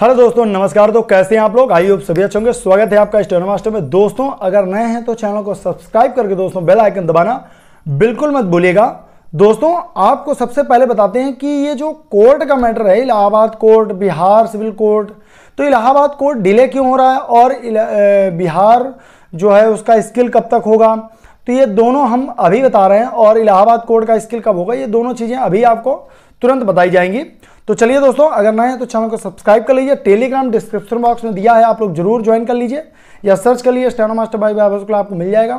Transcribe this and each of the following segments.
hello दोस्तों नमस्कार तो कैसे हैं आप लोग आई होप सभी अच्छे होंगे स्वागत है आपका स्टेनो मास्टर में दोस्तों अगर नए हैं तो चैनल को सब्सक्राइब करके दोस्तों बेल आइकन दबाना बिल्कुल मत भूलिएगा दोस्तों आपको सबसे पहले बताते हैं कि ये जो कोर्ट का मैटर है Allahabad court Bihar civil court तो इलाहाबाद कोर्ट डिले क्यों हो रहा है और बिहार जो है उसका स्किल कब तक होगा तो ये दोनों हम अभी बता रहे हैं और इलाहाबाद कोड का स्किल कब होगा ये दोनों चीज़ें अभी आपको तुरंत बताई जाएंगी तो चलिए दोस्तों अगर नए हैं तो चैनल को सब्सक्राइब कर लीजिए टेलीग्राम डिस्क्रिप्शन बॉक्स में दिया है आप लोग जरूर ज्वाइन कर लीजिए या सर्च कर लीजिए steno master by by club आपको मिल जाएगा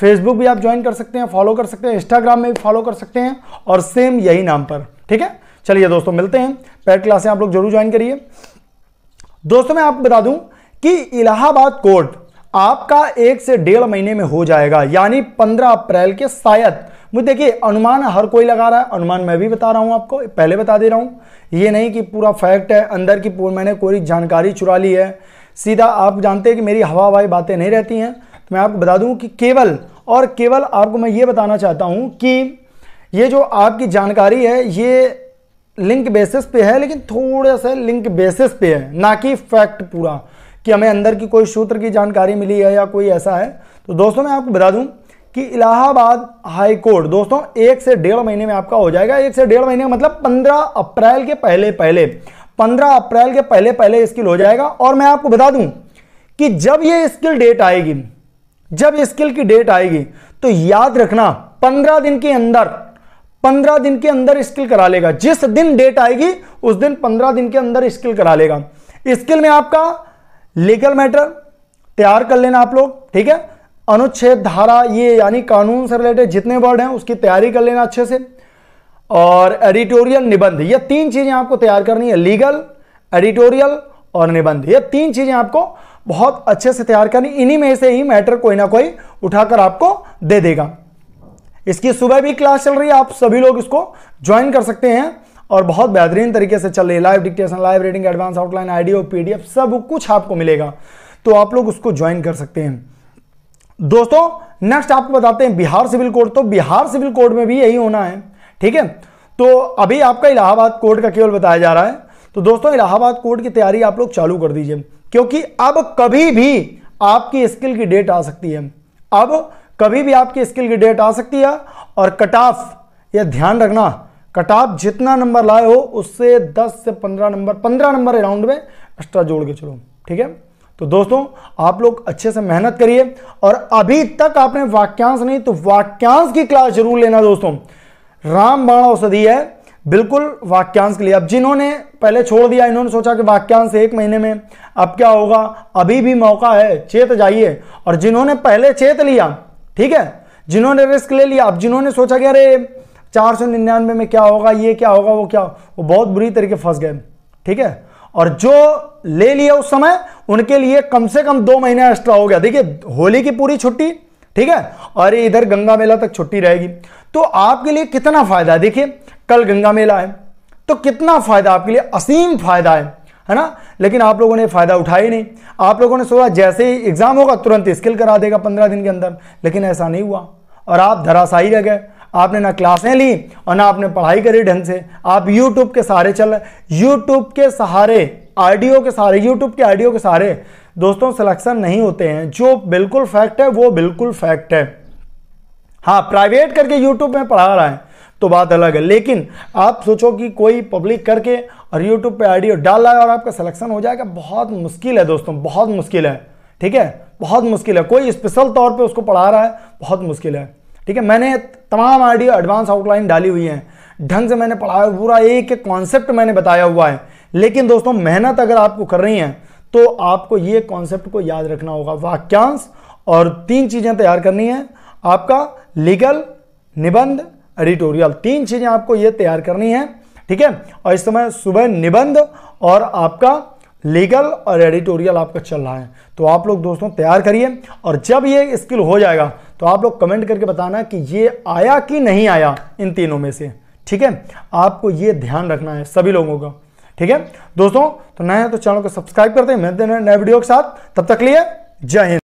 फेसबुक भी आप ज्वाइन कर सकते हैं फॉलो कर सकते हैं इंस्टाग्राम में भी फॉलो कर सकते हैं और सेम यही नाम पर ठीक है चलिए दोस्तों मिलते हैं पैड क्लासें आप लोग जरूर ज्वाइन करिए दोस्तों मैं आपको बता दूं कि इलाहाबाद कोर्ट आपका एक से डेढ़ महीने में हो जाएगा यानी पंद्रह अप्रैल के शायद मुझे देखिए अनुमान हर कोई लगा रहा है अनुमान मैं भी बता रहा हूं आपको पहले बता दे रहा हूं ये नहीं कि पूरा फैक्ट है अंदर की पूरी मैंने कोई जानकारी चुरा ली है सीधा आप जानते हैं कि मेरी हवा हवाई बातें नहीं रहती हैं तो मैं आपको बता दूं कि केवल और केवल आपको मैं ये बताना चाहता हूं कि ये जो आपकी जानकारी है ये लिंक बेसिस पे है लेकिन थोड़ा सा लिंक बेसिस पे है ना कि फैक्ट पूरा कि हमें अंदर की कोई सूत्र की जानकारी मिली है या कोई ऐसा है तो दोस्तों मैं आपको बता दूं कि इलाहाबाद हाई कोर्ट दोस्तों एक से डेढ़ महीने में आपका हो जाएगा एक से डेढ़ महीने मतलब पंद्रह अप्रैल के पहले पहले पंद्रह अप्रैल के पहले पहले स्किल हो जाएगा और मैं आपको बता दूं कि जब ये स्किल डेट आएगी जब स्किल की डेट आएगी तो याद रखना पंद्रह दिन के अंदर पंद्रह दिन के अंदर स्किल करा लेगा जिस दिन डेट आएगी उस दिन पंद्रह दिन के अंदर स्किल करा लेगा स्किल में आपका लीगल मैटर तैयार कर लेना आप लोग ठीक है अनुच्छेद धारा ये यानी कानून से रिलेटेड जितने वर्ड हैं उसकी तैयारी कर लेना अच्छे से और एडिटोरियल निबंध ये तीन चीज़ें आपको तैयार करनी है लीगल एडिटोरियल और निबंध ये तीन चीज़ें आपको बहुत अच्छे से तैयार करनी इन्हीं में से ही मैटर कोई ना कोई उठाकर आपको दे देगा इसकी सुबह भी क्लास चल रही है आप सभी लोग इसको ज्वाइन कर सकते हैं और बहुत बेहतरीन तरीके से चल रही है live dictation live reading advance outline IDO PDF सब कुछ आपको मिलेगा तो आप लोग उसको ज्वाइन कर सकते हैं दोस्तों नेक्स्ट आपको बताते हैं बिहार सिविल कोड तो बिहार सिविल कोड में भी यही होना है ठीक है तो अभी आपका इलाहाबाद कोर्ट का केवल बताया जा रहा है तो दोस्तों इलाहाबाद कोर्ट की तैयारी आप लोग चालू कर दीजिए क्योंकि अब कभी भी आपकी स्किल की डेट आ सकती है अब कभी भी आपकी स्किल की डेट आ सकती है और कट ऑफ यह ध्यान रखना कट ऑफ जितना नंबर लाए हो उससे 10 से 15 नंबर 15 नंबर राउंड में एक्स्ट्रा जोड़ के चलो ठीक है तो दोस्तों आप लोग अच्छे से मेहनत करिए और अभी तक आपने वाक्यांश नहीं तो वाक्यांश की क्लास जरूर लेना दोस्तों राम बाण औषधि है बिल्कुल वाक्यांश के लिए अब जिन्होंने पहले छोड़ दिया इन्होंने सोचा कि वाक्यांश एक महीने में अब क्या होगा अभी भी मौका है चेत जाइए और जिन्होंने पहले चेत लिया ठीक है जिन्होंने रिस्क ले लिया अब जिन्होंने सोचा कि अरे चार सौ निन्यानवे में क्या होगा ये क्या होगा वो क्या वो बहुत बुरी तरीके फंस गए ठीक है और जो ले लिया उस समय उनके लिए कम से कम दो महीना एक्स्ट्रा हो गया देखिए होली की पूरी छुट्टी ठीक है और इधर गंगा मेला तक छुट्टी रहेगी तो आपके लिए कितना फायदा है देखिए कल गंगा मेला है तो कितना फायदा आपके लिए असीम फायदा है है ना लेकिन आप लोगों ने फायदा उठाया ही नहीं आप लोगों ने सोचा जैसे ही एग्जाम होगा तुरंत स्किल करा देगा पंद्रह दिन के अंदर लेकिन ऐसा नहीं हुआ और आप धराशाही रह गए आपने ना क्लासें ली और ना आपने पढ़ाई करी ढंग से आप यूट्यूब के सहारे चल यूट्यूब के सहारे आडियो के सहारे यूट्यूब के आडियो के सहारे दोस्तों सिलेक्शन नहीं होते हैं जो बिल्कुल फैक्ट है वो बिल्कुल फैक्ट है हाँ प्राइवेट करके यूट्यूब में पढ़ा रहा है तो बात अलग है लेकिन आप सोचो कि कोई पब्लिक करके और यूट्यूब पे आडियो डाल रहा है और आपका सिलेक्शन हो जाएगा बहुत मुश्किल है दोस्तों बहुत मुश्किल है ठीक है बहुत मुश्किल है कोई स्पेशल तौर पे उसको पढ़ा रहा है बहुत मुश्किल है ठीक है मैंने तमाम आइडिया एडवांस आउटलाइन डाली हुई है ढंग से मैंने पढ़ाया पूरा एक एक कॉन्सेप्ट मैंने बताया हुआ है लेकिन दोस्तों मेहनत अगर आपको कर रही है तो आपको ये कॉन्सेप्ट को याद रखना होगा वाक्यांश और तीन चीज़ें तैयार करनी है आपका लीगल निबंध एडिटोरियल तीन चीज़ें आपको ये तैयार करनी है ठीक है और इस समय सुबह निबंध और आपका लीगल और एडिटोरियल आपका चल रहा है तो आप लोग दोस्तों तैयार करिए और जब ये स्किल हो जाएगा तो आप लोग कमेंट करके बताना कि ये आया कि नहीं आया इन तीनों में से ठीक है आपको ये ध्यान रखना है सभी लोगों का ठीक है दोस्तों तो नए हैं तो चैनल को सब्सक्राइब करते हैं मिलते हैं नए वीडियो के साथ तब तक लिए जय हिंद